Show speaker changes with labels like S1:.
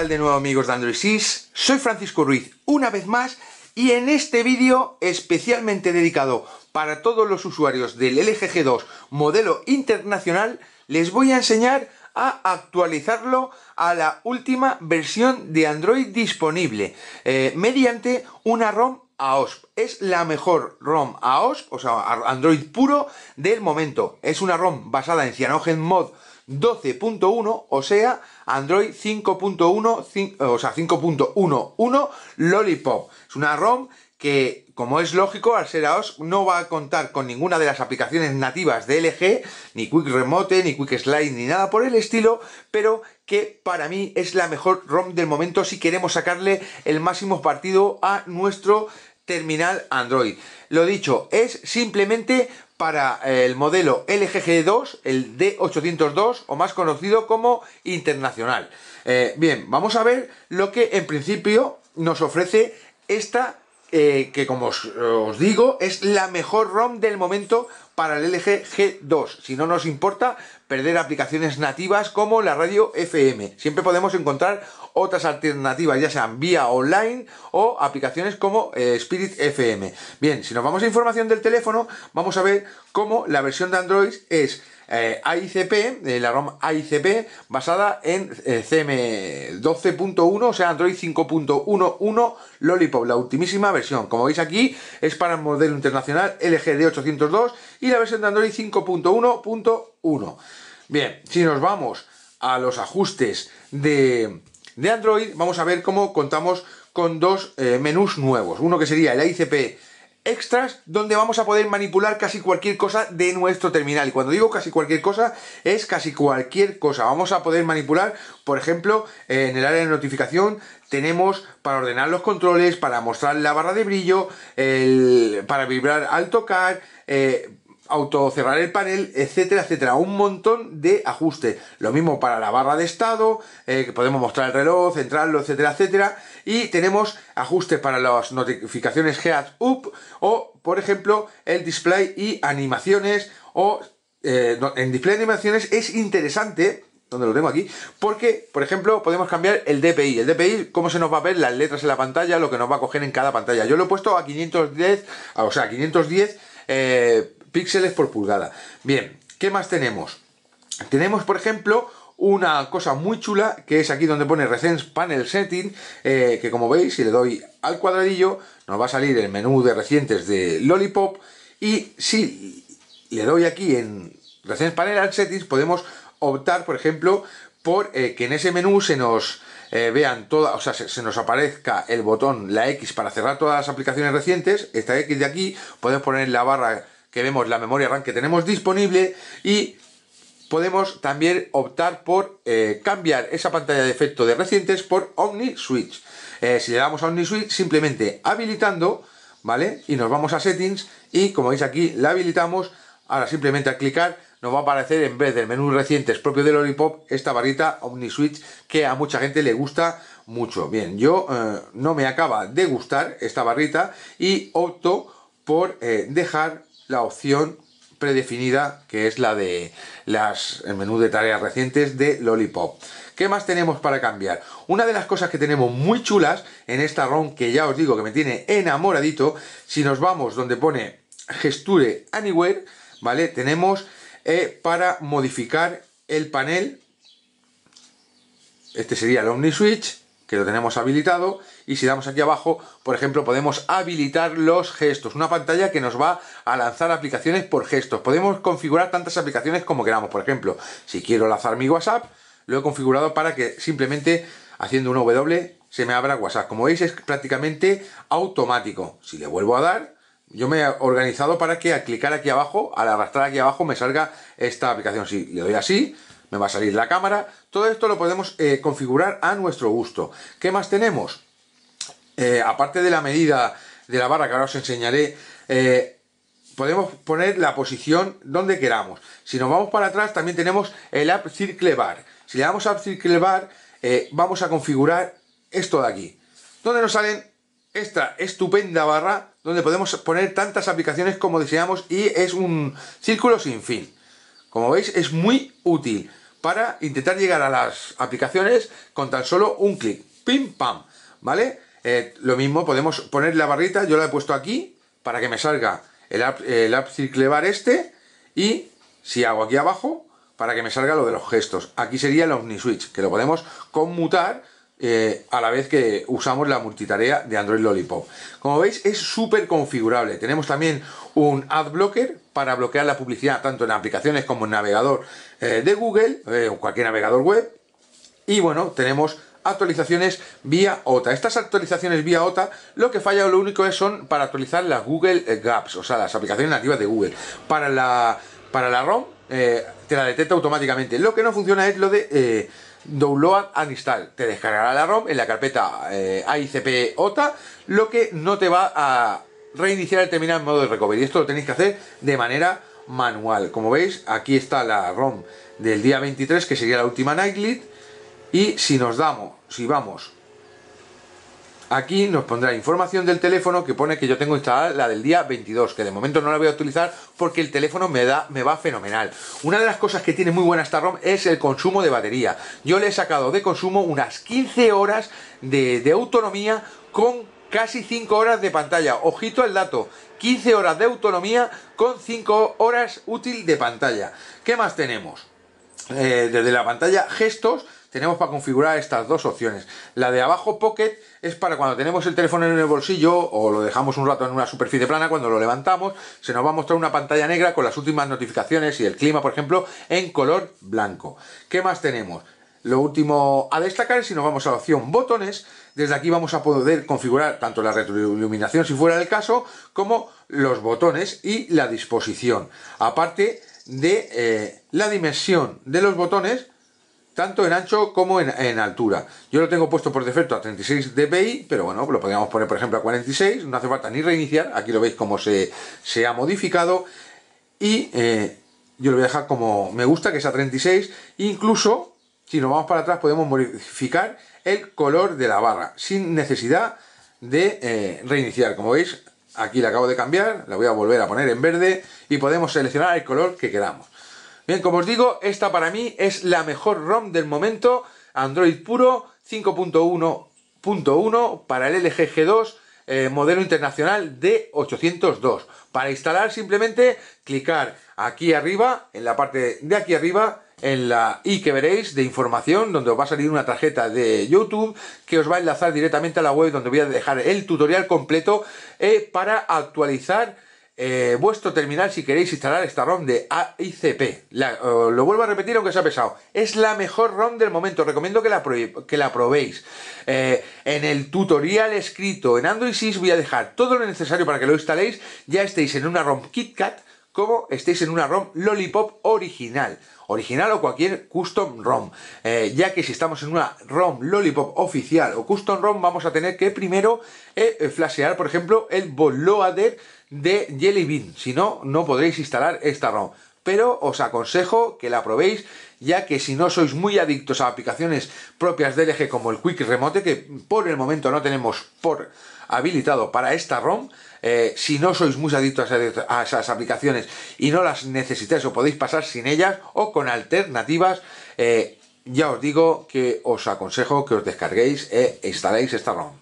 S1: de nuevo amigos de Android 6? Soy Francisco Ruiz una vez más y en este vídeo especialmente dedicado para todos los usuarios del LG G2 modelo internacional les voy a enseñar a actualizarlo a la última versión de Android disponible eh, mediante una ROM AOSP. Es la mejor ROM AOSP, o sea, Android puro del momento. Es una ROM basada en CyanogenMod Mod 12.1, o sea, Android 5.1, o sea, 5.11 Lollipop. Es una ROM que, como es lógico, al ser AOS no va a contar con ninguna de las aplicaciones nativas de LG, ni Quick Remote, ni Quick Slide, ni nada por el estilo, pero que para mí es la mejor ROM del momento si queremos sacarle el máximo partido a nuestro terminal Android. Lo dicho, es simplemente para eh, el modelo LGG2, el D802 o más conocido como Internacional. Eh, bien, vamos a ver lo que en principio nos ofrece esta, eh, que como os digo, es la mejor ROM del momento para el LG G2. Si no nos importa perder aplicaciones nativas como la radio FM. Siempre podemos encontrar otras alternativas, ya sean vía online o aplicaciones como eh, Spirit FM. Bien, si nos vamos a información del teléfono, vamos a ver cómo la versión de Android es eh, AICP, la ROM AICP, basada en eh, CM 12.1, o sea, Android 5.11 Lollipop, la ultimísima versión. Como veis aquí, es para el modelo internacional LGD 802 y la versión de Android 5.1.1. Bien, si nos vamos a los ajustes de, de Android, vamos a ver cómo contamos con dos eh, menús nuevos. Uno que sería el AICP extras donde vamos a poder manipular casi cualquier cosa de nuestro terminal. Y cuando digo casi cualquier cosa, es casi cualquier cosa. Vamos a poder manipular, por ejemplo, en el área de notificación tenemos para ordenar los controles, para mostrar la barra de brillo, para vibrar al tocar, eh, autocerrar el panel, etcétera, etcétera. Un montón de ajustes. Lo mismo para la barra de estado, eh, que podemos mostrar el reloj, centrarlo, etcétera, etcétera. Y tenemos ajustes para las notificaciones head Up o, por ejemplo, el display y animaciones o eh, en display de animaciones es interesante donde lo tengo aquí, porque, por ejemplo, podemos cambiar el DPI. El DPI, cómo se nos va a ver las letras en la pantalla, lo que nos va a coger en cada pantalla. Yo lo he puesto a 510, o sea, 510 píxeles por pulgada. Bien, ¿qué más tenemos? Tenemos, por ejemplo, una cosa muy chula que es aquí donde pone Recent Panel Setting, eh, que como veis, si le doy al cuadradillo, nos va a salir el menú de recientes de Lollipop. Y si le doy aquí en recents Panel Settings, podemos optar, por ejemplo, por eh, que en ese menú se nos eh, vean todas, o sea, se, se, nos aparezca el botón, la X para cerrar todas las aplicaciones recientes, esta X de aquí, podemos poner la barra que vemos la memoria RAM que tenemos disponible y podemos también optar por eh, cambiar esa pantalla de efecto de recientes por Omni Switch. Eh, si le damos a Omni Switch, simplemente habilitando, ¿vale? Y nos vamos a settings y como veis aquí la habilitamos. Ahora simplemente al clicar nos va a aparecer en vez del menú recientes propio de Lollipop esta barrita Omni Switch que a mucha gente le gusta mucho. Bien, yo eh, no me acaba de gustar esta barrita y opto por dejar la opción predefinida que es la de las, menú de tareas recientes de Lollipop. ¿Qué más tenemos para cambiar? Una de las cosas que tenemos muy chulas en esta ROM que ya os digo que me tiene enamoradito, si nos vamos donde pone Gesture Anywhere, ¿vale? Tenemos eh, para modificar el panel, este sería el Omni Switch, que lo tenemos habilitado, y si damos aquí abajo, por ejemplo, podemos habilitar los gestos, una pantalla que nos va a lanzar aplicaciones por gestos. Podemos configurar tantas aplicaciones como queramos, por ejemplo, si quiero lanzar mi WhatsApp, lo he configurado para que simplemente haciendo un W se me abra WhatsApp. Como veis es prácticamente automático. Si le vuelvo a dar, yo me he organizado para que al clicar aquí abajo, al arrastrar aquí abajo, me salga esta aplicación. Si le doy así, me va a salir la cámara. Todo esto lo podemos eh, configurar a nuestro gusto. ¿Qué más tenemos? Eh, aparte de la medida de la barra que ahora os enseñaré, eh, podemos poner la posición donde queramos. Si nos vamos para atrás también tenemos el App Circle Bar. Si le damos App Circle Bar eh, vamos a configurar esto de aquí. Donde nos salen esta estupenda barra donde podemos poner tantas aplicaciones como deseamos y es un círculo sin fin. Como veis es muy útil para intentar llegar a las aplicaciones con tan solo un clic. Pim pam, ¿vale? Eh, lo mismo, podemos poner la barrita, yo la he puesto aquí, para que me salga el app, el este, y si hago aquí abajo, para que me salga lo de los gestos. Aquí sería el OmniSwitch, que lo podemos conmutar eh, a la vez que usamos la multitarea de Android Lollipop. Como veis, es súper configurable. Tenemos también un ad blocker para bloquear la publicidad tanto en aplicaciones como en navegador eh, de Google o cualquier navegador web. Y bueno, tenemos actualizaciones vía OTA. Estas actualizaciones vía OTA lo que falla o lo único es son para actualizar las Google Gaps, o sea, las aplicaciones nativas de Google. Para la, para la ROM eh, te la detecta automáticamente. Lo que no funciona es lo de... Eh, download and install. Te descargará la ROM en la carpeta eh, AICP OTA, lo que no te va a reiniciar el terminal en modo de recovery. Esto lo tenéis que hacer de manera manual. Como veis, aquí está la ROM del día 23, que sería la última nightly y si nos damos, si vamos aquí nos pondrá información del teléfono que pone que yo tengo instalada la del día 22, que de momento no la voy a utilizar porque el teléfono me, da, me va fenomenal. Una de las cosas que tiene muy buena esta ROM es el consumo de batería. Yo le he sacado de consumo unas 15 horas de, autonomía con casi 5 horas de pantalla. Ojito el dato, 15 horas de autonomía con 5 horas útil de pantalla. ¿Qué más tenemos? Eh, desde la pantalla gestos tenemos para configurar estas dos opciones. La de abajo Pocket es para cuando tenemos el teléfono en el bolsillo o lo dejamos un rato en una superficie plana, cuando lo levantamos se nos va a mostrar una pantalla negra con las últimas notificaciones y el clima, por ejemplo, en color blanco. ¿Qué más tenemos? Lo último a destacar es si nos vamos a la opción botones, desde aquí vamos a poder configurar tanto la retroiluminación si fuera el caso, como los botones y la disposición. Aparte de eh, la dimensión de los botones, tanto en ancho como en, altura. Yo lo tengo puesto por defecto a 36 dpi, pero bueno, lo podríamos poner por ejemplo a 46, no hace falta ni reiniciar, aquí lo veis como se, ha modificado y eh, yo lo voy a dejar como me gusta, que es a 36, incluso si nos vamos para atrás podemos modificar el color de la barra, sin necesidad de eh, reiniciar, como veis aquí la acabo de cambiar, la voy a volver a poner en verde y podemos seleccionar el color que queramos. Bien, como os digo, esta para mí es la mejor ROM del momento. Android puro, 5.1.1 para el LG G2, eh, modelo internacional de 802. Para instalar simplemente clicar aquí arriba, en la parte de aquí arriba, en la i que veréis de información, donde os va a salir una tarjeta de YouTube que os va a enlazar directamente a la web donde voy a dejar el tutorial completo eh, para actualizar eh, vuestro terminal si queréis instalar esta ROM de AICP. lo vuelvo a repetir aunque sea pesado. Es la mejor ROM del momento. Recomiendo que la, que la probéis. Eh, en el tutorial escrito en Android 6 voy a dejar todo lo necesario para que lo instaléis. Ya estéis en una ROM KitKat como estéis en una ROM Lollipop original, original o cualquier custom ROM, eh, ya que si estamos en una ROM Lollipop oficial o custom ROM vamos a tener que primero flashear, por ejemplo, el bootloader de Jelly Bean, si no, no podréis instalar esta ROM. Pero os aconsejo que la probéis, ya que si no sois muy adictos a aplicaciones propias de LG como el Quick Remote, que por el momento no tenemos por habilitado para esta ROM, eh, si no sois muy adictos a esas aplicaciones y no las necesitáis o podéis pasar sin ellas o con alternativas, eh, ya os digo que os aconsejo que os descarguéis e instaléis esta ROM.